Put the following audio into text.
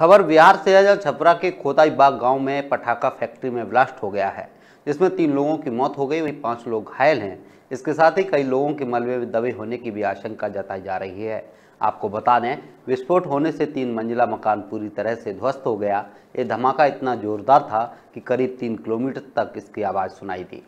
खबर बिहार से है जब छपरा के खोताई बाग गांव में पटाखा फैक्ट्री में ब्लास्ट हो गया है जिसमें तीन लोगों की मौत हो गई वहीं पांच लोग घायल हैं इसके साथ ही कई लोगों के मलबे में दबे होने की भी आशंका जताई जा रही है आपको बता दें विस्फोट होने से तीन मंजिला मकान पूरी तरह से ध्वस्त हो गया ये धमाका इतना जोरदार था कि करीब तीन किलोमीटर तक इसकी आवाज़ सुनाई दी